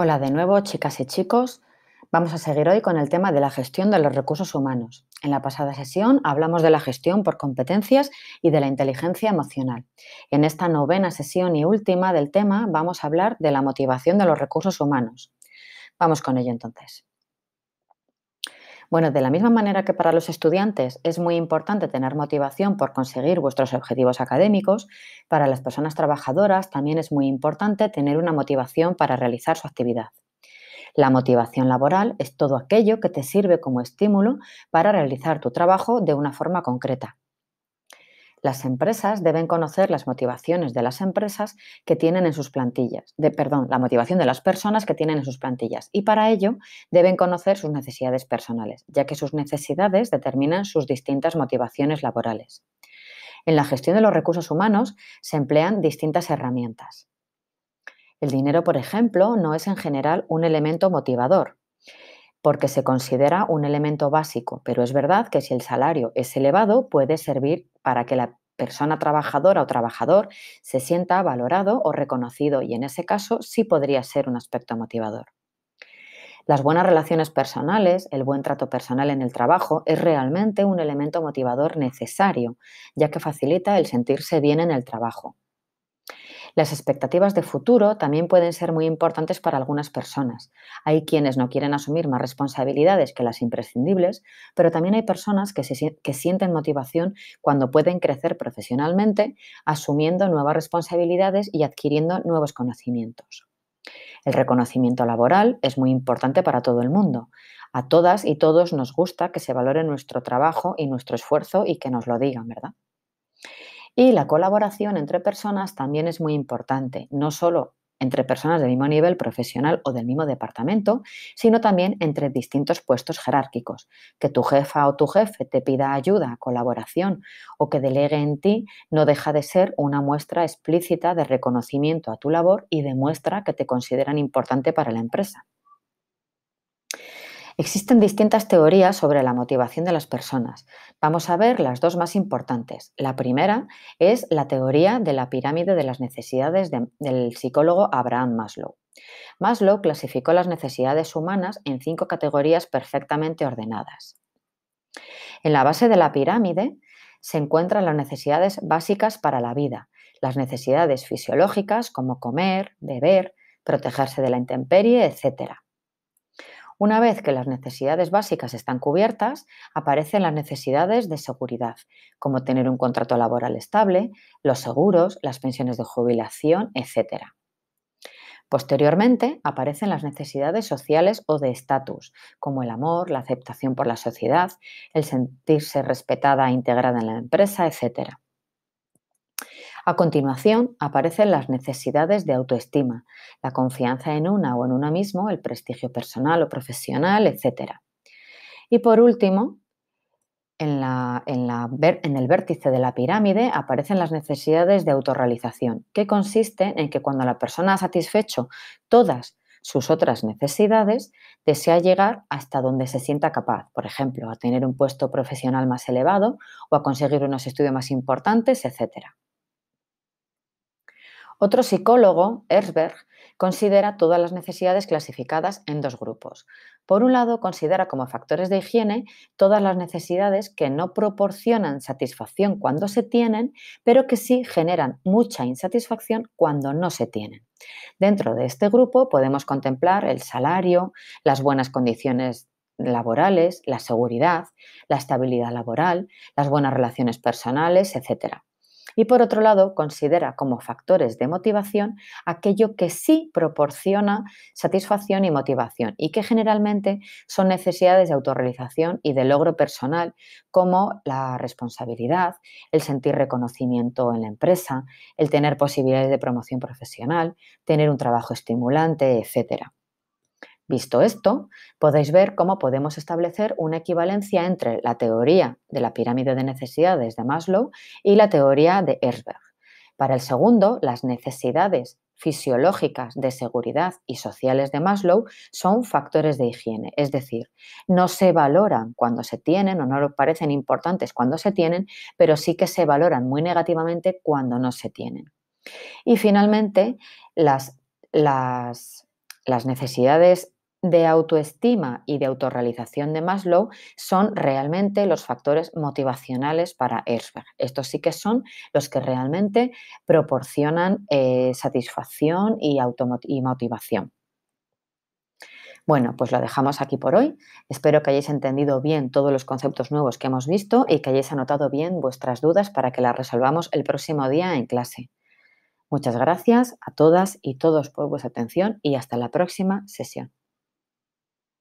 Hola de nuevo, chicas y chicos. Vamos a seguir hoy con el tema de la gestión de los recursos humanos. En la pasada sesión hablamos de la gestión por competencias y de la inteligencia emocional. En esta novena sesión y última del tema vamos a hablar de la motivación de los recursos humanos. Vamos con ello entonces. Bueno, de la misma manera que para los estudiantes es muy importante tener motivación por conseguir vuestros objetivos académicos, para las personas trabajadoras también es muy importante tener una motivación para realizar su actividad. La motivación laboral es todo aquello que te sirve como estímulo para realizar tu trabajo de una forma concreta. Las empresas deben conocer las motivaciones de las empresas que tienen en sus plantillas, de, perdón, la motivación de las personas que tienen en sus plantillas y para ello deben conocer sus necesidades personales, ya que sus necesidades determinan sus distintas motivaciones laborales. En la gestión de los recursos humanos se emplean distintas herramientas. El dinero, por ejemplo, no es en general un elemento motivador, porque se considera un elemento básico, pero es verdad que si el salario es elevado puede servir para que la persona trabajadora o trabajador se sienta valorado o reconocido y en ese caso sí podría ser un aspecto motivador. Las buenas relaciones personales, el buen trato personal en el trabajo es realmente un elemento motivador necesario, ya que facilita el sentirse bien en el trabajo. Las expectativas de futuro también pueden ser muy importantes para algunas personas. Hay quienes no quieren asumir más responsabilidades que las imprescindibles, pero también hay personas que, sienten motivación cuando pueden crecer profesionalmente, asumiendo nuevas responsabilidades y adquiriendo nuevos conocimientos. El reconocimiento laboral es muy importante para todo el mundo. A todas y todos nos gusta que se valore nuestro trabajo y nuestro esfuerzo y que nos lo digan, ¿verdad? Y la colaboración entre personas también es muy importante, no solo entre personas del mismo nivel profesional o del mismo departamento, sino también entre distintos puestos jerárquicos. Que tu jefa o tu jefe te pida ayuda, colaboración o que delegue en ti no deja de ser una muestra explícita de reconocimiento a tu labor y demuestra que te consideran importante para la empresa. Existen distintas teorías sobre la motivación de las personas. Vamos a ver las dos más importantes. La primera es la teoría de la pirámide de las necesidades del psicólogo Abraham Maslow. Maslow clasificó las necesidades humanas en cinco categorías perfectamente ordenadas. En la base de la pirámide se encuentran las necesidades básicas para la vida, las necesidades fisiológicas como comer, beber, protegerse de la intemperie, etcétera. Una vez que las necesidades básicas están cubiertas, aparecen las necesidades de seguridad, como tener un contrato laboral estable, los seguros, las pensiones de jubilación, etc. Posteriormente aparecen las necesidades sociales o de estatus, como el amor, la aceptación por la sociedad, el sentirse respetada e integrada en la empresa, etc. A continuación aparecen las necesidades de autoestima, la confianza en una o en una mismo, el prestigio personal o profesional, etc. Y por último, en, el vértice de la pirámide aparecen las necesidades de autorrealización, que consiste en que cuando la persona ha satisfecho todas sus otras necesidades, desea llegar hasta donde se sienta capaz, por ejemplo, a tener un puesto profesional más elevado o a conseguir unos estudios más importantes, etcétera. Otro psicólogo, Herzberg, considera todas las necesidades clasificadas en dos grupos. Por un lado, considera como factores de higiene todas las necesidades que no proporcionan satisfacción cuando se tienen, pero que sí generan mucha insatisfacción cuando no se tienen. Dentro de este grupo podemos contemplar el salario, las buenas condiciones laborales, la seguridad, la estabilidad laboral, las buenas relaciones personales, etc y por otro lado considera como factores de motivación aquello que sí proporciona satisfacción y motivación y que generalmente son necesidades de autorrealización y de logro personal como la responsabilidad, el sentir reconocimiento en la empresa, el tener posibilidades de promoción profesional, tener un trabajo estimulante, etcétera. Visto esto, podéis ver cómo podemos establecer una equivalencia entre la teoría de la pirámide de necesidades de Maslow y la teoría de Herzberg. Para el segundo, las necesidades fisiológicas de seguridad y sociales de Maslow son factores de higiene, es decir, no se valoran cuando se tienen o no parecen importantes cuando se tienen, pero sí que se valoran muy negativamente cuando no se tienen. Y finalmente, las, las, las necesidades de autoestima y de autorrealización de Maslow son realmente los factores motivacionales para Herzberg. Estos sí que son los que realmente proporcionan eh, satisfacción y, y motivación. Bueno, pues lo dejamos aquí por hoy. Espero que hayáis entendido bien todos los conceptos nuevos que hemos visto y que hayáis anotado bien vuestras dudas para que las resolvamos el próximo día en clase. Muchas gracias a todas y todos por vuestra atención y hasta la próxima sesión.